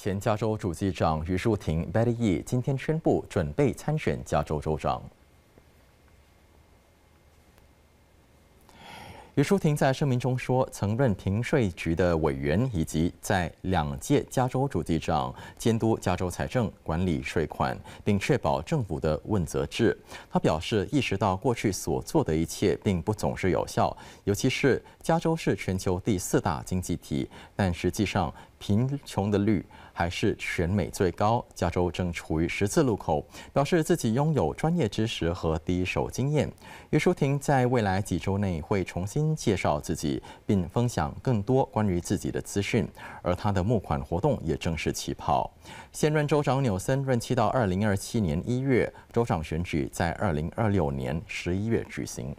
前加州主机长余淑婷 （Bettye） 今天宣布准备参选加州州长。余淑婷在声明中说：“曾任平税局的委员，以及在两届加州主机长监督加州财政管理税款，并确保政府的问责制。”他表示：“意识到过去所做的一切并不总是有效，尤其是加州是全球第四大经济体，但实际上。”贫穷的率还是全美最高，加州正处于十字路口。表示自己拥有专业知识和第一手经验。于淑婷在未来几周内会重新介绍自己，并分享更多关于自己的资讯。而她的募款活动也正式起跑。现任州长纽森任期到二零二七年一月，州长选举在二零二六年十一月举行。